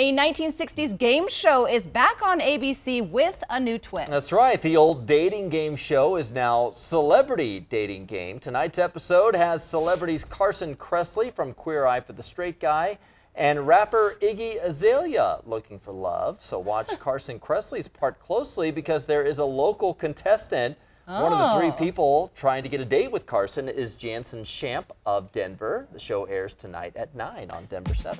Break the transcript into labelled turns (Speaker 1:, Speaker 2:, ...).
Speaker 1: A 1960s game show is back on ABC with a new twist.
Speaker 2: That's right. The old dating game show is now Celebrity Dating Game. Tonight's episode has celebrities Carson Kressley from Queer Eye for the Straight Guy and rapper Iggy Azalea looking for love. So watch Carson Kressley's part closely because there is a local contestant. Oh. One of the three oh. people trying to get a date with Carson is Jansen Champ of Denver. The show airs tonight at 9 on Denver 7.